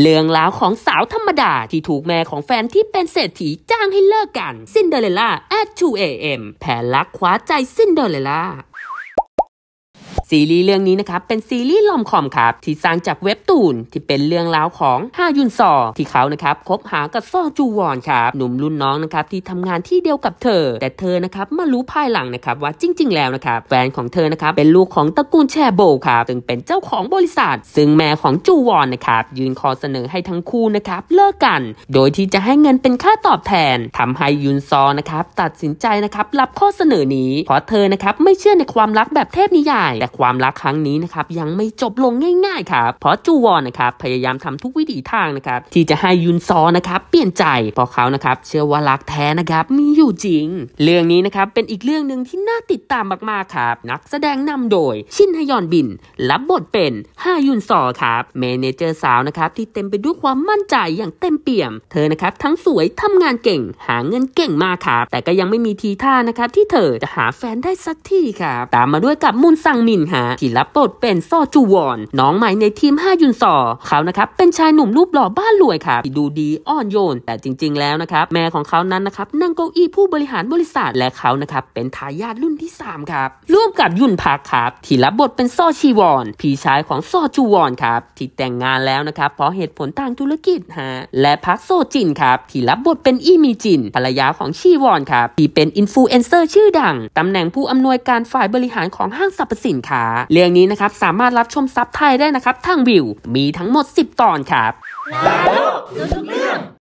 เรื่องราวของสาวธรรมดาที่ถูกแม่ของแฟนที่เป็นเศรษฐีจ้างให้เลิกกันซินเดอเรลล่า at 2 a.m. แผนลักคว้าใจซินเดอเรลล่าซีรีส์เรื่องนี้นะครับเป็นซีรีส์ลอมคอมครับที่สร้างจากเว็บตูนที่เป็นเรื่องราวของฮายุนซอ ที่เขานะครับคบหากับซอจูวอนครับหนุ่มรุ่นน้องนะครับที่ทำงานที่เดียวกับเธอ แต่เธอนะครับมารู้ภายหลังนะครับว่าจริงๆแล้วนะครับแฟนของเธอนะครับเป็นลูกของตระกูลแชโบครับซึ่งเป็นเจ้าของบริษัท ซึ่งแม่ของจูวอนนะครับยืนขอเสนอให้ทั้งคู่นะครับเลิกกัน โดยที่จะให้เงินเป็นค่าตอบแทน ทำให้ยุนซอนะครับตัดสินใจนะครับรับข้อเสนอนี้เพราะเธอนะครับไม่เชื่อในความรักแบบเทพนิยายแต่ความรักครั้งนี้นะครับยังไม่จบลงง่าย ๆครับเพราะจูวอนนะครับพยายามทำทุกวิถีทางนะครับที่จะให้ยุนซอนะครับ เปลี่ยนใจเพราะเขานะครับเชื่อว่ารักแท้นะครับมีอยู่จริง เรื่องนี้นะครับ เป็นอีกเรื่องหนึ่งที่น่าติดตามมากๆครับ นักแสดงนำโดย ชินฮยอนบินรับบทเป็นฮายุนซอครับเมเนเจอร์สาวนะครับ ที่เต็มไปด้วยความมั่นใจอย่างเต็มเปี่ยม เธอนะครับทั้งสวยทำงานเก่ง หาเงินเก่งมากครับแต่ก็ยังไม่มีทีท่านะครับที่เธอจะหาแฟนได้สักที่ครับตามมาด้วยกับมุนซังมินฮาที่รับบทเป็นซอจูวอนน้องใหม่ในทีมายุนซอเขานะครับเป็นชายหนุ่มรูปหล่อบ้านรวยครับที่ดูดีอ่อนโยน แต่จริงๆแล้วนะครับแม่ของเขานั้นนะครับนั่งเก้าอี้ผู้บริหารบริษัทและเขานะครับเป็นทายาทรุ่นที่3ครับร่วมกับยุนพักครับที่รับบทเป็นซอชีวอนพี่ชายของซอจูวอนครับที่แต่งงานแล้วนะครับเพราะเหตุผลทางธุรกิจฮะและพักโซจินครับที่รับบทเป็นอีมีจินภรรยาของชีวอนครับที่เป็นอินฟลูเอนเซอร์ชื่อดังตำแหน่งผู้อำนวยการฝ่ายบริหารของห้างสรรพสินค้าค้าเรื่องนี้นะครับ สามารถรับชมซับไทยได้นะครับทางวิวมีทั้งหมด 10 ตอนครับ้ทุกเรื่อง